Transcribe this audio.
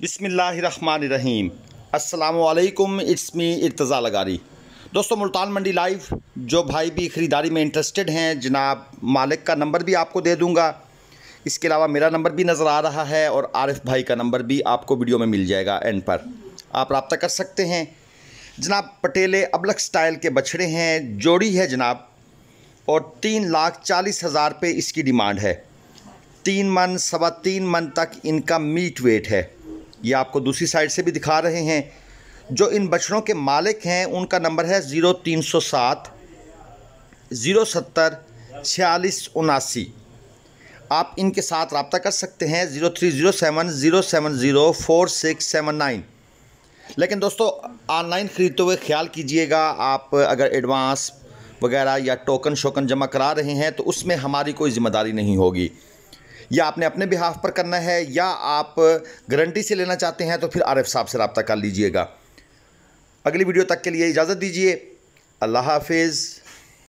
बिसमीम अल्लाम it's me Irtaza लगारी दोस्तों मुल्तान मंडी लाइव जो भाई भी ख़रीदारी में इंटरेस्टेड हैं जनाब मालिक का नंबर भी आपको दे दूँगा इसके अलावा मेरा नंबर भी नज़र आ रहा है और आरिफ भाई का नंबर भी आपको वीडियो में मिल जाएगा एंड पर आप रबता कर सकते हैं जनाब पटेले अबलक स्टाइल के बछड़े हैं जोड़ी है जनाब और तीन लाख चालीस हज़ार पे इसकी डिमांड है तीन मन सवा तीन मन तक इनका मीट वेट है ये आपको दूसरी साइड से भी दिखा रहे हैं जो इन बछड़ों के मालिक हैं उनका नंबर है ज़ीरो तीन सौ सात ज़ीरो सत्तर छियालीस उनासी आप इनके साथ रबता कर सकते हैं zero three zero seven zero seven zero four six seven nine लेकिन दोस्तों ऑनलाइन ख़रीदते हुए ख्याल कीजिएगा आप अगर एडवांस वगैरह या टोकन शोकन जमा करा रहे हैं तो उसमें हमारी कोई ज़िम्मेदारी नहीं होगी या आपने अपने बिहाफ पर करना है या आप गारंटी से लेना चाहते हैं तो फिर एफ साहब से रबता कर लीजिएगा अगली वीडियो तक के लिए इजाज़त दीजिए अल्लाह हाफिज़